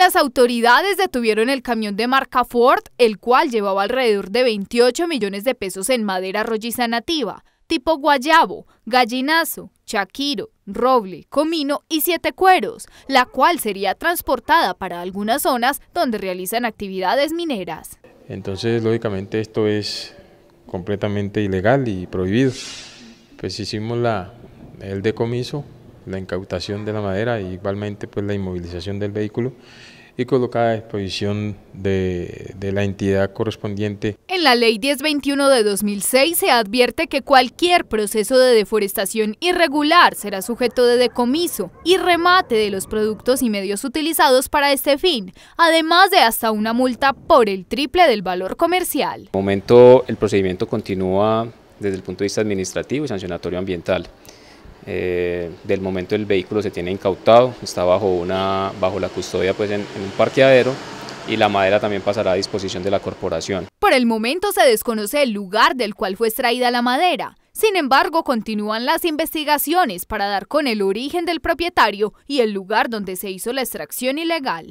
Las autoridades detuvieron el camión de marca Ford, el cual llevaba alrededor de 28 millones de pesos en madera rolliza nativa, tipo guayabo, gallinazo, chaquiro, roble, comino y siete cueros, la cual sería transportada para algunas zonas donde realizan actividades mineras. Entonces, lógicamente, esto es completamente ilegal y prohibido. Pues hicimos la, el decomiso la incautación de la madera y igualmente pues la inmovilización del vehículo y colocada a disposición de, de, la entidad correspondiente. En la Ley 1021 de 2006 se advierte que cualquier proceso de deforestación irregular será sujeto de decomiso y remate de los productos y medios utilizados para este fin, además de hasta una multa por el triple del valor comercial. momento el procedimiento continúa desde el punto de vista administrativo y sancionatorio ambiental. Eh, del momento el vehículo se tiene incautado, está bajo, una, bajo la custodia pues, en, en un parqueadero y la madera también pasará a disposición de la corporación. Por el momento se desconoce el lugar del cual fue extraída la madera. Sin embargo, continúan las investigaciones para dar con el origen del propietario y el lugar donde se hizo la extracción ilegal.